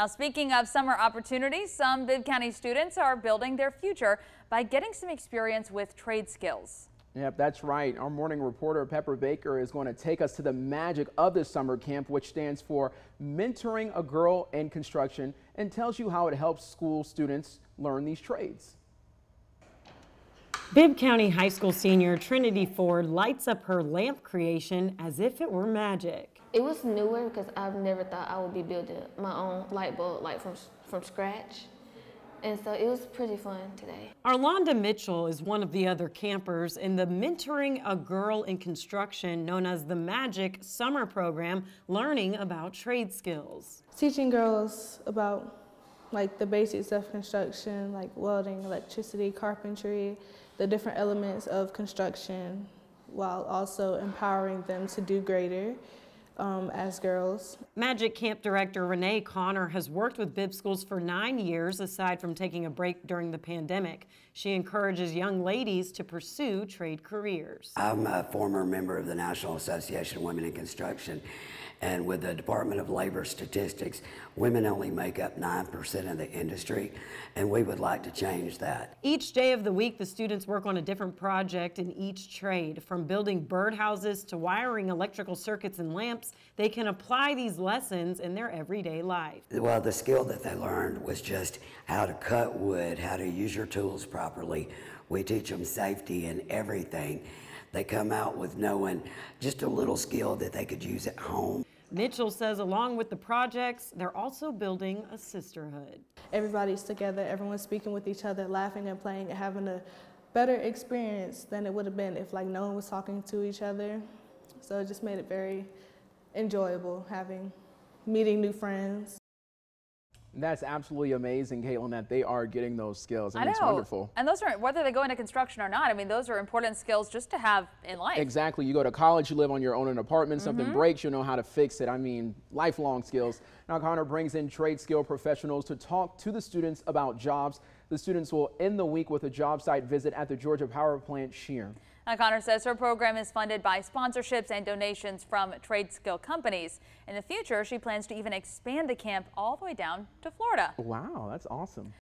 Now, speaking of summer opportunities, some Bibb County students are building their future by getting some experience with trade skills. Yep, that's right. Our morning reporter Pepper Baker is going to take us to the magic of this summer camp, which stands for Mentoring a Girl in Construction and tells you how it helps school students learn these trades. Bibb County High School senior Trinity Ford lights up her lamp creation as if it were magic. It was newer because I've never thought I would be building my own light bulb like from, from scratch. And so it was pretty fun today. Arlonda Mitchell is one of the other campers in the Mentoring a Girl in Construction, known as the MAGIC summer program, learning about trade skills. Teaching girls about like the basics of construction, like welding, electricity, carpentry, the different elements of construction, while also empowering them to do greater um, as girls. Magic Camp Director Renee Connor has worked with Bib Schools for nine years, aside from taking a break during the pandemic. She encourages young ladies to pursue trade careers. I'm a former member of the National Association of Women in Construction, and with the Department of Labor statistics, women only make up 9% of the industry, and we would like to change that. Each day of the week, the students work on a different project in each trade, from building birdhouses to wiring electrical circuits and lamps camps. They can apply these lessons in their everyday life. Well, the skill that they learned was just how to cut wood, how to use your tools properly. We teach them safety and everything. They come out with knowing just a little skill that they could use at home. Mitchell says along with the projects, they're also building a sisterhood. Everybody's together, everyone's speaking with each other, laughing and playing, and having a better experience than it would have been if like no one was talking to each other. So it just made it very enjoyable having meeting new friends. That's absolutely amazing, Caitlin, that they are getting those skills. I, mean, I know. It's wonderful. And those are, whether they go into construction or not, I mean, those are important skills just to have in life. Exactly. You go to college, you live on your own in an apartment, mm -hmm. something mm-hmm. breaks, you know how to fix it. I mean, lifelong skills. Now, Connor brings in trade skill professionals to talk to the students about jobs the students will end the week with a job site visit at the Georgia Power Plant Shear. Now, Connor says her program is funded by sponsorships and donations from trade skill companies. In the future, she plans to even expand the camp all the way down to Florida. Wow, that's awesome.